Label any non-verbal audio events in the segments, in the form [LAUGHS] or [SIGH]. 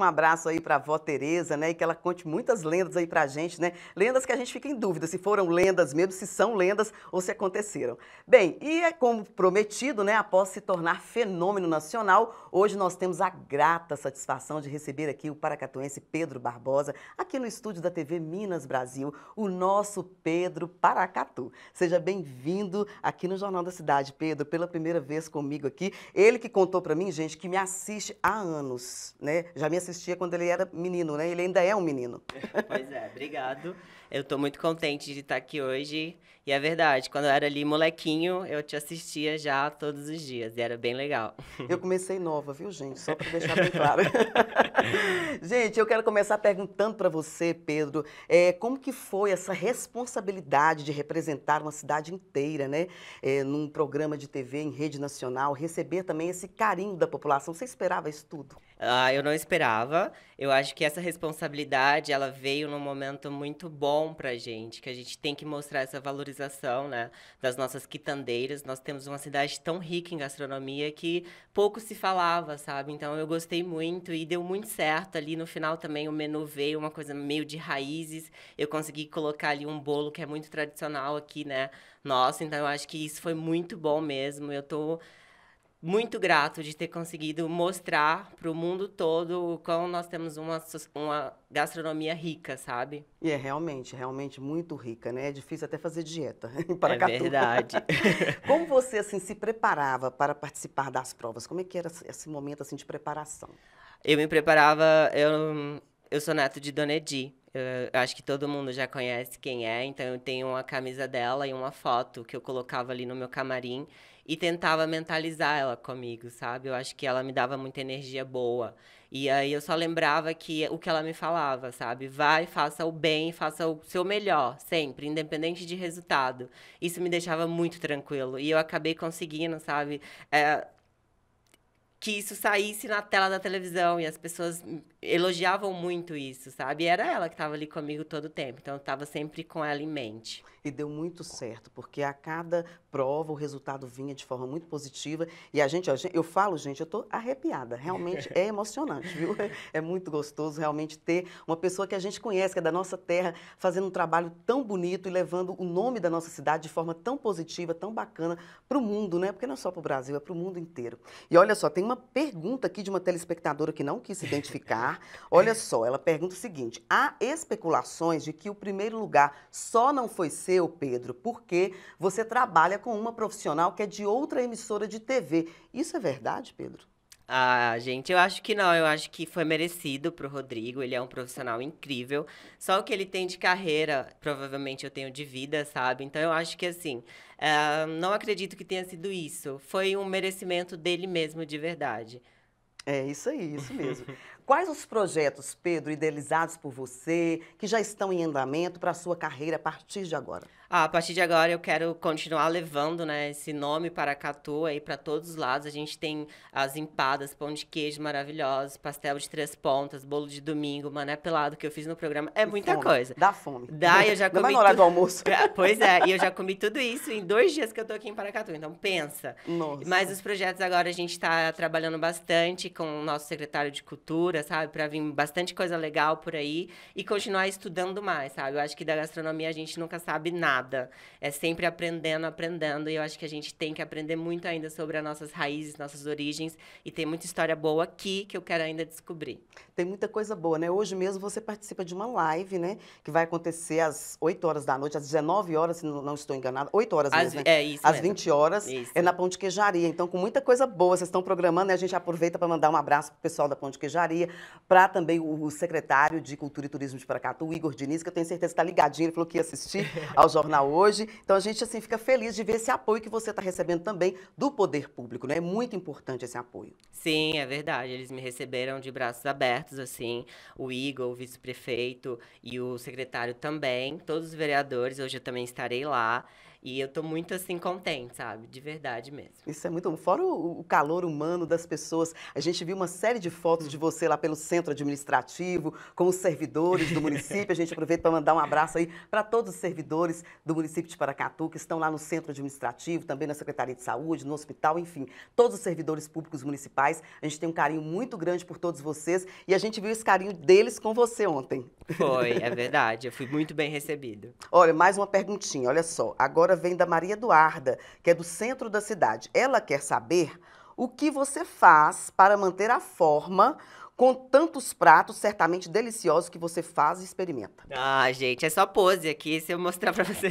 Um abraço aí para a avó Tereza, né? E que ela conte muitas lendas aí para a gente, né? Lendas que a gente fica em dúvida se foram lendas mesmo, se são lendas ou se aconteceram. Bem, e é como prometido, né? Após se tornar fenômeno nacional, hoje nós temos a grata satisfação de receber aqui o paracatuense Pedro Barbosa, aqui no estúdio da TV Minas Brasil, o nosso Pedro Paracatu. Seja bem-vindo aqui no Jornal da Cidade, Pedro, pela primeira vez comigo aqui. Ele que contou para mim, gente, que me assiste há anos, né? Já me assistiu assistia quando ele era menino, né? Ele ainda é um menino. [LAUGHS] Pois é, obrigado. Eu tô muito contente de estar aqui hoje. E é verdade, quando eu era ali molequinho, eu te assistia já todos os dias. E era bem legal. Eu comecei nova, viu, gente? Só para deixar bem [LAUGHS] claro. gente, eu quero começar perguntando para você, Pedro, é, como que foi essa responsabilidade de representar uma cidade inteira, né? É, num programa de TV em rede nacional, receber também esse carinho da população. Você esperava isso tudo? Ah, eu não esperava. Eu acho que essa responsabilidade, ela veio num momento muito bom bom gente, que a gente tem que mostrar essa valorização né, das nossas quitandeiras. Nós temos uma cidade tão rica em gastronomia que pouco se falava, sabe? Então eu gostei muito e deu muito certo ali. No final também o menu veio uma coisa meio de raízes. Eu consegui colocar ali um bolo que é muito tradicional aqui, né? Nossa, então eu acho que isso foi muito bom mesmo. Eu tô muito grato de ter conseguido mostrar para o mundo todo o quão nós temos uma, uma gastronomia rica, sabe? E é realmente, realmente muito rica, né? É difícil até fazer dieta para [LAUGHS] É verdade. [LAUGHS] como você, assim, se preparava para participar das provas? Como é que era esse momento, assim, de preparação? Eu me preparava... Eu, eu sou neto de Dona Edi. Eu acho que todo mundo já conhece quem é, então eu tenho uma camisa dela e uma foto que eu colocava ali no meu camarim e tentava mentalizar ela comigo, sabe? Eu acho que ela me dava muita energia boa. E aí eu só lembrava que o que ela me falava, sabe? Vai, faça o bem, faça o seu melhor, sempre, independente de resultado. Isso me deixava muito tranquilo. E eu acabei conseguindo, sabe? É, que isso saísse na tela da televisão e as pessoas elogiavam muito isso, sabe? E era ela que estava ali comigo todo o tempo, então eu estava sempre com ela em mente e deu muito certo, porque a cada prova o resultado vinha de forma muito positiva. E a gente, eu falo, gente, eu estou arrepiada. Realmente [LAUGHS] é emocionante, viu? É, é muito gostoso realmente ter uma pessoa que a gente conhece, que é da nossa terra, fazendo um trabalho tão bonito e levando o nome da nossa cidade de forma tão positiva, tão bacana para o mundo, né? Porque não é só para o Brasil, é para o mundo inteiro. E olha só, tem uma pergunta aqui de uma telespectadora que não quis se identificar. [LAUGHS] Olha só, ela pergunta o seguinte: há especulações de que o primeiro lugar só não foi seu o Pedro, porque você trabalha com uma profissional que é de outra emissora de TV. Isso é verdade, Pedro? Ah, gente, eu acho que não. Eu acho que foi merecido pro Rodrigo. Ele é um profissional incrível. Só o que ele tem de carreira, provavelmente eu tenho de vida, sabe? Então eu acho que assim, uh, não acredito que tenha sido isso. Foi um merecimento dele mesmo, de verdade. É isso aí, isso mesmo. [LAUGHS] Quais os projetos, Pedro, idealizados por você, que já estão em andamento para a sua carreira a partir de agora? Ah, a partir de agora eu quero continuar levando né, esse nome para Catu aí para todos os lados. A gente tem as empadas, pão de queijo maravilhosos, pastel de três pontas, bolo de domingo, mané pelado que eu fiz no programa. É muita fome. coisa. Dá fome. Dá, eu já comi. [LAUGHS] Não vai na do almoço. pois é, e eu já [LAUGHS] comi tudo isso em dois dias que eu tô aqui em Paracatu. Então pensa. Nossa. Mas os projetos agora a gente está trabalhando bastante com o nosso secretário de cultura, sabe? Para vir bastante coisa legal por aí e continuar estudando mais, sabe? Eu acho que da gastronomia a gente nunca sabe nada. É sempre aprendendo, aprendendo. E eu acho que a gente tem que aprender muito ainda sobre as nossas raízes, nossas origens. E tem muita história boa aqui que eu quero ainda descobrir. Tem muita coisa boa, né? Hoje mesmo você participa de uma live, né? Que vai acontecer às 8 horas da noite, às 19 horas, se não estou enganada. 8 horas às, mesmo, né? É isso. Às mesmo. 20 horas. Isso. É na Pão de Queijaria. Então, com muita coisa boa, vocês estão programando, né? A gente aproveita para mandar um abraço pro pessoal da Pão de Queijaria Secretaria, para também o secretário de Cultura e Turismo de Paracatu, o Igor Diniz, que eu tenho certeza que está ligadinho, ele falou que ia assistir [LAUGHS] ao jornal hoje. Então a gente assim fica feliz de ver esse apoio que você está recebendo também do poder público, né? É muito importante esse apoio. Sim, é verdade. Eles me receberam de braços abertos, assim, o Igor, o vice-prefeito e o secretário também, todos os vereadores, hoje eu também estarei lá. E eu tô muito, assim, contente, sabe? De verdade mesmo. Isso é muito bom. Fora o, o calor humano das pessoas, a gente viu uma série de fotos de você lá pelo centro administrativo, com os servidores do município. A gente aproveita para mandar um abraço aí para todos os servidores do município de Paracatu, que estão lá no centro administrativo, também na Secretaria de Saúde, no hospital, enfim, todos os servidores públicos municipais. A gente tem um carinho muito grande por todos vocês e a gente viu esse carinho deles com você ontem. Foi, é verdade. Eu fui muito bem recebido. Olha, mais uma perguntinha, olha só. Agora agora vem da Maria Eduarda, que é do centro da cidade. Ela quer saber o que você faz para manter a forma com tantos pratos certamente deliciosos que você faz e experimenta. Ah, gente, é só pose aqui, se eu mostrar pra você.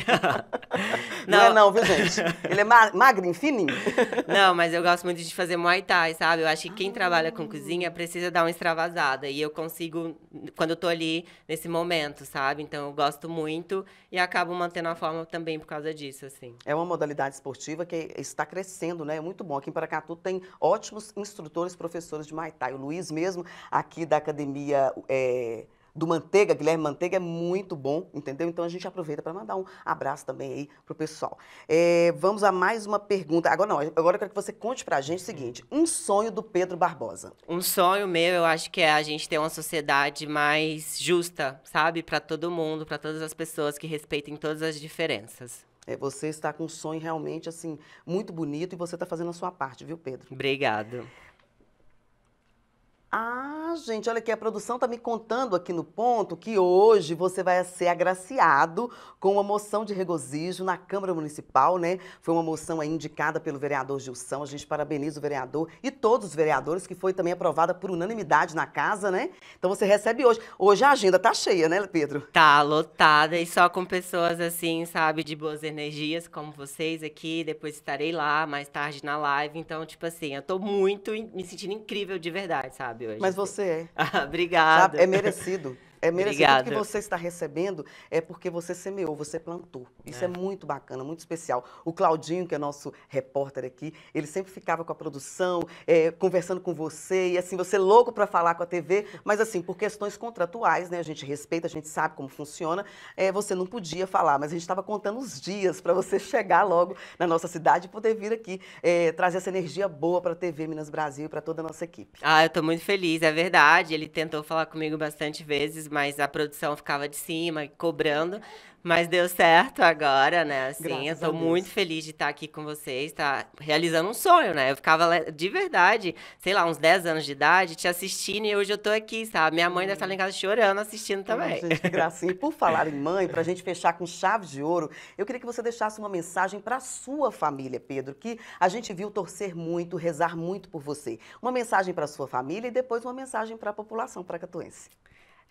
não. [LAUGHS] não é não, viu, gente? Ele é ma fininho. [LAUGHS] não, mas eu gosto muito de fazer Muay Thai, sabe? Eu acho que quem ah. trabalha com cozinha precisa dar uma extravasada. E eu consigo, quando eu tô ali, nesse momento, sabe? Então eu gosto muito e acabo mantendo a forma também por causa disso, assim. É uma modalidade esportiva que está crescendo, né? É muito bom. Aqui em Paracatu tem ótimos instrutores, professores de Muay Thai. O Luiz mesmo aqui da academia. É, do Manteiga, Guilherme Manteiga é muito bom, entendeu? Então a gente aproveita para mandar um abraço também aí pro pessoal. É, vamos a mais uma pergunta. Agora não, agora eu quero que você conte para a gente o seguinte: um sonho do Pedro Barbosa. Um sonho meu, eu acho que é a gente ter uma sociedade mais justa, sabe, para todo mundo, para todas as pessoas que respeitem todas as diferenças. É, você está com um sonho realmente assim muito bonito e você está fazendo a sua parte, viu, Pedro? Obrigado. I ah, Ah, gente, olha aqui, a produção está me contando aqui no ponto que hoje você vai ser agraciado com uma moção de regozijo na Câmara Municipal, né? Foi uma moção indicada pelo vereador Gilson, a gente parabeniza o vereador e todos os vereadores, que foi também aprovada por unanimidade na casa, né? Então você recebe hoje. Hoje a agenda tá cheia, né, Pedro? Tá lotada e só com pessoas assim, sabe, de boas energias, como vocês aqui. Depois estarei lá mais tarde na live. Então, tipo assim, eu tô muito me sentindo incrível de verdade, sabe, hoje. Mas você você é. [LAUGHS] Ah, obrigada. Sabe? É merecido. [LAUGHS] É merecedor assim, que você está recebendo é porque você semeou, você plantou. Isso é. é. muito bacana, muito especial. O Claudinho, que é nosso repórter aqui, ele sempre ficava com a produção, é, conversando com você, e assim, você é louco para falar com a TV, mas assim, por questões contratuais, né? A gente respeita, a gente sabe como funciona, é, você não podia falar, mas a gente estava contando os dias para você [LAUGHS] chegar logo na nossa cidade e poder vir aqui é, trazer essa energia boa para a TV Minas Brasil e para toda a nossa equipe. Ah, eu estou muito feliz, é verdade. Ele tentou falar comigo bastante vezes, mas a produção ficava de cima, cobrando. Mas deu certo agora, né? Assim, Graças eu tô muito feliz de estar aqui com vocês, tá realizando um sonho, né? Eu ficava de verdade, sei lá, uns 10 anos de idade, te assistindo e hoje eu tô aqui, sabe? Minha mãe hum. deve estar lá em uhum. casa chorando, assistindo também. Ai, gente, que gracinha. E por falar em mãe, pra gente fechar com chave de ouro, eu queria que você deixasse uma mensagem pra sua família, Pedro, que a gente viu torcer muito, rezar muito por você. Uma mensagem pra sua família e depois uma mensagem pra população, pra catuense.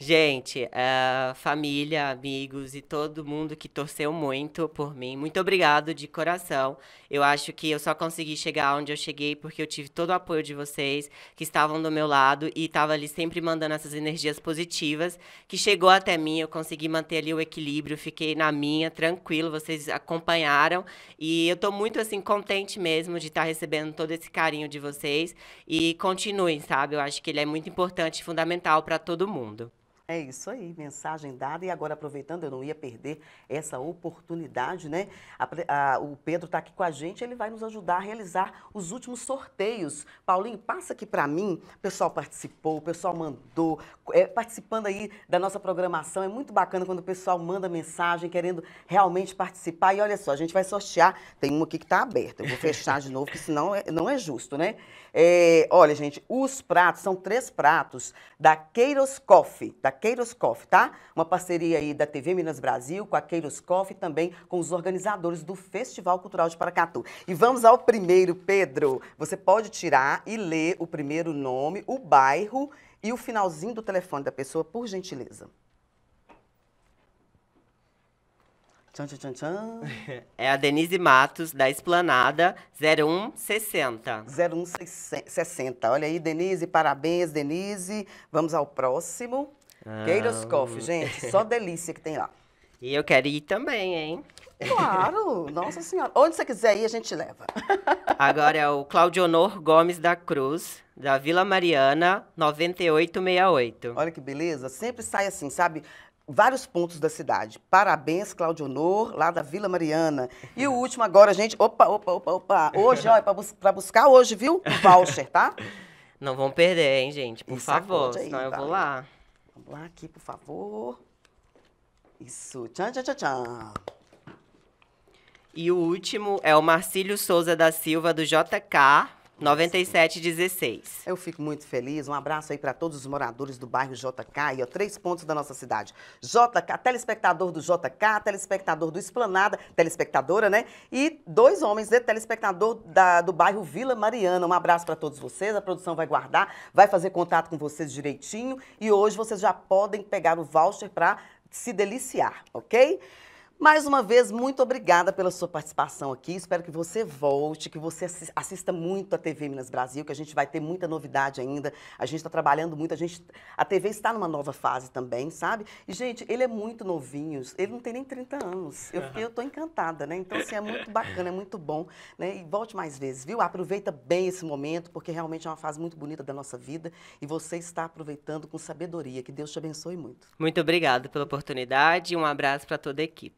Gente, uh, família, amigos e todo mundo que torceu muito por mim, muito obrigado de coração. Eu acho que eu só consegui chegar onde eu cheguei porque eu tive todo o apoio de vocês que estavam do meu lado e estavam ali sempre mandando essas energias positivas que chegou até mim. Eu consegui manter ali o equilíbrio, fiquei na minha, tranquilo. Vocês acompanharam e eu estou muito assim contente mesmo de estar tá recebendo todo esse carinho de vocês e continuem, sabe? Eu acho que ele é muito importante, fundamental para todo mundo. É isso aí, mensagem dada. E agora, aproveitando, eu não ia perder essa oportunidade, né? A, a, o Pedro está aqui com a gente, ele vai nos ajudar a realizar os últimos sorteios. Paulinho, passa aqui para mim. O pessoal participou, o pessoal mandou, é, participando aí da nossa programação. É muito bacana quando o pessoal manda mensagem querendo realmente participar. E olha só, a gente vai sortear. Tem uma aqui que está aberta. Eu vou fechar de novo, porque senão é, não é justo, né? É, olha, gente, os pratos, são três pratos da Queiroz Coffee, da Queiros Coffee, tá? Uma parceria aí da TV Minas Brasil com a Queiros Coffee também com os organizadores do Festival Cultural de Paracatu. E vamos ao primeiro, Pedro. Você pode tirar e ler o primeiro nome, o bairro e o finalzinho do telefone da pessoa, por gentileza. [LAUGHS] É a Denise Matos, da Esplanada, 0160. 0160. Olha aí, Denise, parabéns, Denise. Vamos ao próximo. Ah, Gators Coffee, gente, só [LAUGHS] delícia que tem lá. E eu quero ir também, hein? Claro, [LAUGHS] nossa senhora. Onde você quiser ir, a gente leva. [LAUGHS] Agora é o Claudionor Gomes da Cruz, da Vila Mariana, 9868. Olha que beleza, sempre sai assim, sabe? Vários pontos da cidade. Parabéns, Claudionor, lá da Vila Mariana. E o último agora, gente, opa, opa, opa, opa. Hoje, ó, é pra, bus pra buscar hoje, viu? O voucher, tá? Não vão perder, hein, gente? Por Isso é favor, senão eu tá? vou lá. Lá aqui, por favor. Isso. Tchan, tchan, tchan, tchan. E o último é o Marcílio Souza da Silva, do JK. 9716. Eu fico muito feliz. Um abraço aí para todos os moradores do bairro JK e ó, três pontos da nossa cidade. JK, telespectador do JK, telespectador do Esplanada, telespectadora, né? E dois homens de né, telespectador da, do bairro Vila Mariana. Um abraço para todos vocês. A produção vai guardar, vai fazer contato com vocês direitinho e hoje vocês já podem pegar o voucher para se deliciar, OK? Mais uma vez, muito obrigada pela sua participação aqui. Espero que você volte, que você assista muito a TV Minas Brasil, que a gente vai ter muita novidade ainda. A gente está trabalhando muito, a, gente, a TV está numa nova fase também, sabe? E, gente, ele é muito novinho, ele não tem nem 30 anos. Eu, estou encantada, né? Então, assim, é muito bacana, é muito bom. Né? E volte mais vezes, viu? Aproveita bem esse momento, porque realmente é uma fase muito bonita da nossa vida e você está aproveitando com sabedoria. Que Deus te abençoe muito. Muito obrigada pela oportunidade e um abraço para toda a equipe.